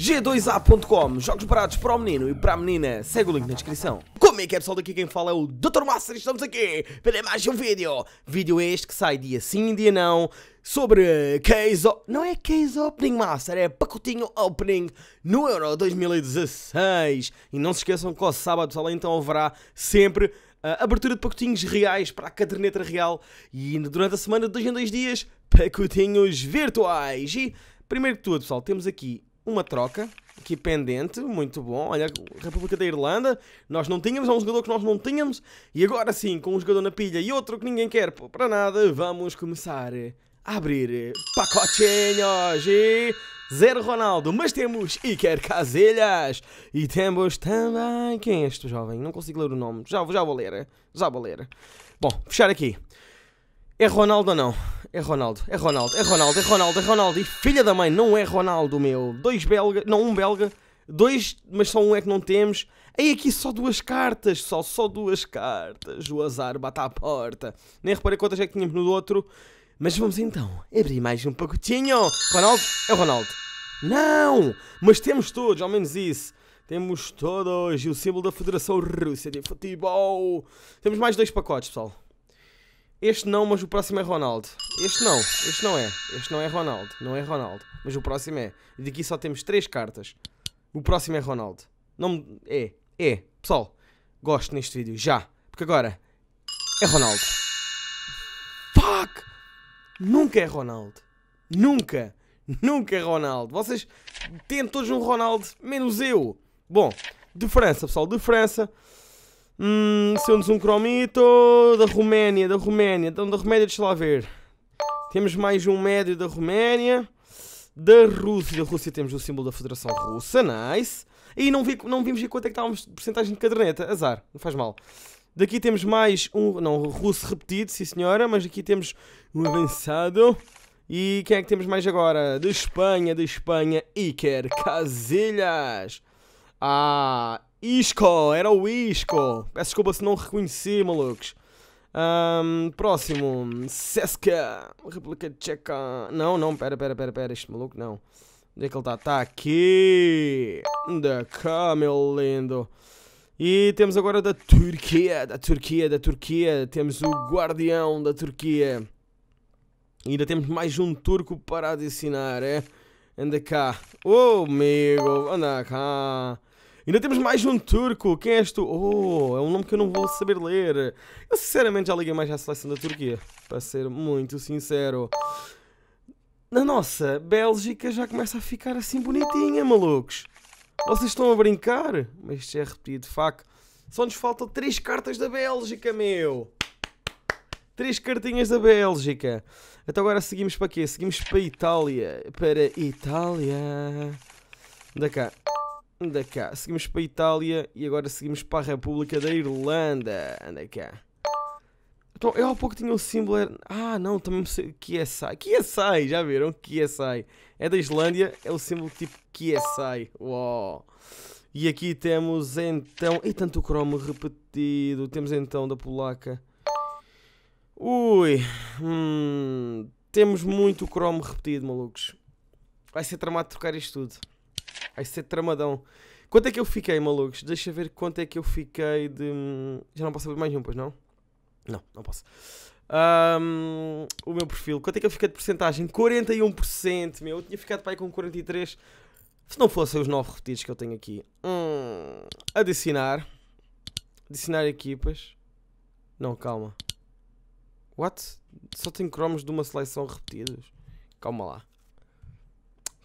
G2A.com, jogos baratos para o menino e para a menina, segue o link na descrição. Como é que é pessoal, daqui quem fala é o Dr. Master estamos aqui para mais um vídeo. Vídeo este que sai dia sim, dia não, sobre eh, case... Não é case opening master, é pacotinho opening no Euro 2016. E não se esqueçam que ao sábado pessoal então haverá sempre... Eh, abertura de pacotinhos reais para a caderneta real e durante a semana, de dois em dois dias, pacotinhos virtuais. E, primeiro de tudo, pessoal, temos aqui uma troca aqui pendente, muito bom. Olha, República da Irlanda, nós não tínhamos, há um jogador que nós não tínhamos, e agora sim, com um jogador na pilha e outro que ninguém quer pô, para nada, vamos começar a abrir pacotinhos e zero Ronaldo, mas temos Iker Casilhas e temos também, quem é este jovem? Não consigo ler o nome, já, já vou ler, já vou ler. Bom, fechar aqui. É Ronaldo ou não? É Ronaldo, é Ronaldo, é Ronaldo, é Ronaldo, é Ronaldo. E filha da mãe, não é Ronaldo, meu. Dois belga, não um belga, dois, mas só um é que não temos. Ei, aqui só duas cartas, só, só duas cartas. O azar bate à porta. Nem reparei quantas é que tínhamos no outro. Mas vamos então abrir mais um pacotinho. Ronaldo, é Ronaldo. Não! Mas temos todos, ao menos isso. Temos todos e o símbolo da Federação Russa de Futebol. Temos mais dois pacotes, pessoal. Este não, mas o próximo é Ronaldo. Este não, este não é. Este não é Ronaldo, não é Ronaldo. Mas o próximo é. E daqui só temos três cartas. O próximo é Ronaldo. Não É, é. Pessoal, gosto neste vídeo, já. Porque agora é Ronaldo. Fuck! Nunca é Ronaldo. Nunca. Nunca é Ronaldo. Vocês têm todos um Ronaldo, menos eu. Bom, de França, pessoal, de França. Hum, saiu-nos um cromito da Roménia, da Roménia. Então, da Roménia, deixa lá ver. Temos mais um médio da Roménia. Da Rússia, da Rússia temos o símbolo da Federação Russa, nice. E não, vi, não vimos em quanto é que estávamos de porcentagem de caderneta, azar, não faz mal. Daqui temos mais um, não, russo repetido, sim senhora, mas aqui temos um avançado. E quem é que temos mais agora? Da Espanha, da Espanha, Iker Casillas Ah, Isco, era o Isco. Peço desculpa se não reconheci, malucos. Um, próximo, Seska, República Tcheca. Não, não, pera, pera, pera, pera, este maluco não. Onde é que ele está? Está aqui. Da cá, meu lindo. E temos agora da Turquia, da Turquia, da Turquia. Temos o Guardião da Turquia. E ainda temos mais um turco para adicionar, é? Anda cá. Oh, amigo, anda cá. Ainda temos mais um turco. Quem és tu? Oh, é um nome que eu não vou saber ler. Eu sinceramente já liguei mais à seleção da Turquia, para ser muito sincero. Na nossa, Bélgica já começa a ficar assim bonitinha, malucos. Vocês estão a brincar? Mas isto é repetido, facto. Só nos faltam três cartas da Bélgica, meu. Três cartinhas da Bélgica. Então agora seguimos para quê? Seguimos para Itália. Para Itália. Da cá. Anda cá. Seguimos para a Itália e agora seguimos para a República da Irlanda. Anda cá. Então, eu há pouco tinha o símbolo. Era... Ah, não, também sei. Kiesai. Kiesai, já viram? Kiesai. É da Islândia, é o símbolo tipo Kiesai. Uau. E aqui temos então. E tanto cromo repetido. Temos então da polaca. Ui. Hum, temos muito cromo repetido, malucos. Vai ser tramado trocar isto tudo às ser tramadão. Quanto é que eu fiquei, malucos? Deixa ver quanto é que eu fiquei de. Hum, já não posso abrir mais um pois não? Não, não posso. Um, o meu perfil, quanto é que eu fiquei de porcentagem? 41%, meu. Eu tinha ficado para aí com 43%. Se não fossem os 9 repetidos que eu tenho aqui. Hum, adicionar. Adicionar equipas. Não, calma. What? Só tenho cromos de uma seleção repetidos. Calma lá.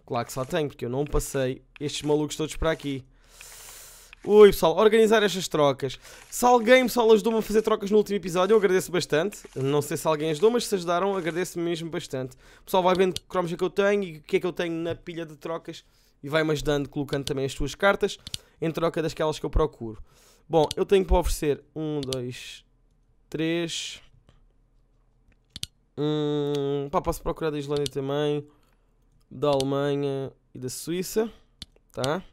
Claro que só tenho, porque eu não passei estes malucos todos para aqui. Ui, pessoal, organizar estas trocas. Se alguém, pessoal, ajudou-me a fazer trocas no último episódio, eu agradeço bastante. Não sei se alguém ajudou, mas se ajudaram, agradeço mesmo bastante. O pessoal vai vendo que cromos é que eu tenho e o que é que eu tenho na pilha de trocas e vai-me ajudando, colocando também as suas cartas em troca das que eu procuro. Bom, eu tenho para oferecer 1, 2, 3. posso procurar da Islândia também da Alemanha e da Suíça, tá?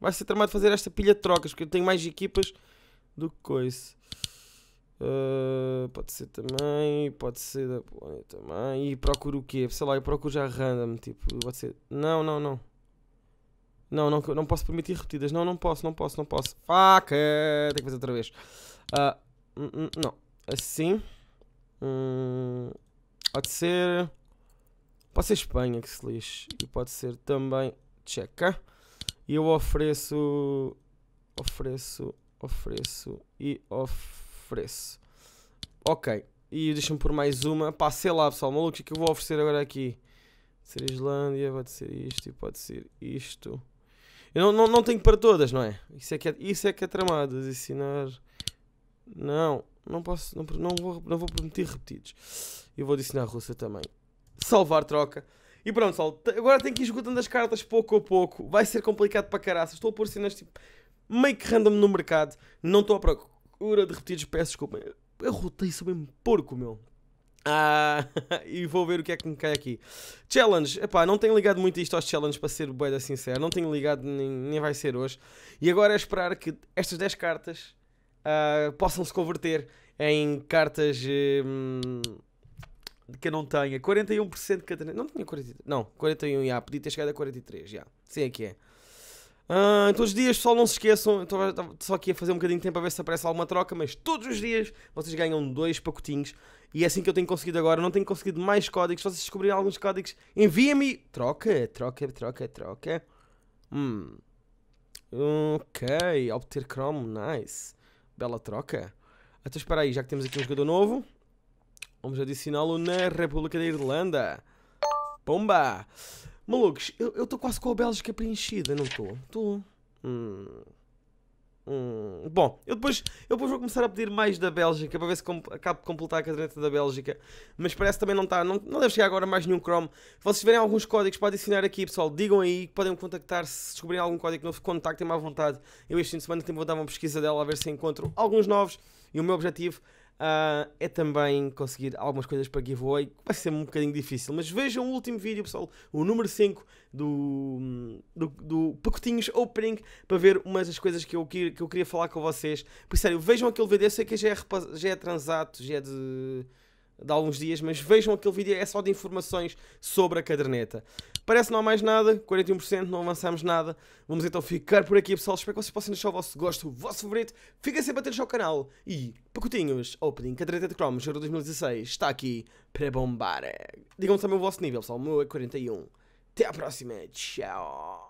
Vai ser tramado fazer esta pilha de trocas, porque eu tenho mais equipas do que coisa. Uh, pode ser também, pode ser da Polónia também. E procuro o quê? Sei lá, eu procuro já random, tipo, pode ser. Não, não, não. Não, não, não posso permitir repetidas. Não, não posso, não posso, não posso. Fuck! Tenho que fazer outra vez. Uh, não. Assim. Hum, pode ser. Pode ser Espanha, que se lixe. E pode ser também Tcheca. E eu ofereço. Ofereço, ofereço e ofereço. Ok. E deixa-me por mais uma. Pá, sei lá, pessoal. Maluco, o que, é que eu vou oferecer agora aqui? Pode ser Islândia, pode ser isto e pode ser isto. Eu não, não, não tenho para todas, não é? Isso é que é, isso é, que é tramado. Ensinar. Não, não posso. Não, não, vou, não vou permitir repetidos. Eu vou ensinar a Rússia também salvar troca. E pronto, pessoal, agora tenho que ir esgotando as cartas pouco a pouco. Vai ser complicado para caraças. Estou a pôr cenas tipo meio que random no mercado. Não estou à procura de repetidos, peço desculpa. Eu rotei sobre um porco, meu. Ah, e vou ver o que é que me cai aqui. Challenge, epá, não tenho ligado muito isto aos challenges para ser boeda sincero. Não tenho ligado, nem, nem vai ser hoje. E agora é esperar que estas 10 cartas ah, possam se converter em cartas. Hum, que não tenha. 41% de Catarina. Não tinha 43. Não, 41, já. Podia ter chegado a 43, já. Sei é que é. Uh, ah, todos então os dias, pessoal, não se esqueçam. Então Estou só aqui a fazer um bocadinho de tempo a ver se aparece alguma troca, mas todos os dias vocês ganham dois pacotinhos. E é assim que eu tenho conseguido agora. Não tenho conseguido mais códigos. Se vocês descobrirem alguns códigos, enviem-me. Troca, troca, troca, troca. Hum. Ok, obter Chrome, nice. Bela troca. Então espera aí, já que temos aqui um jogador novo. Vamos adicioná-lo na República da Irlanda. Pomba! Malucos, eu estou quase com a Bélgica preenchida, não estou? Hum. Estou. Hum. Bom, eu depois, eu depois vou começar a pedir mais da Bélgica para ver se acabo de completar a caderneta da Bélgica. Mas parece que também não está. Não, não deve chegar agora mais nenhum Chrome. Se vocês tiverem alguns códigos para adicionar aqui, pessoal, digam aí. que Podem me contactar. Se descobrirem algum código novo, contactem-me à vontade. Eu este fim de semana também vou dar uma pesquisa dela a ver se encontro alguns novos. E o meu objetivo Uh, é também conseguir algumas coisas para giveaway, vai ser um bocadinho difícil, mas vejam o último vídeo, pessoal, o número 5 do, do, do Pacotinhos Opening, para ver umas das coisas que eu, que, que eu queria falar com vocês. Por sério, vejam aquele vídeo, eu sei que já é, já é transato, já é de de alguns dias, mas vejam aquele vídeo, é só de informações sobre a caderneta. Parece não há mais nada, 41%, não avançamos nada. Vamos então ficar por aqui, pessoal. Espero que vocês possam deixar o vosso gosto, o vosso favorito. Fiquem sempre atentos ao canal. E pacotinhos, Opening Caderneta de Chrome, Euro 2016, está aqui para bombar. Digam também o vosso nível, pessoal. O meu é 41. Até à próxima. Tchau.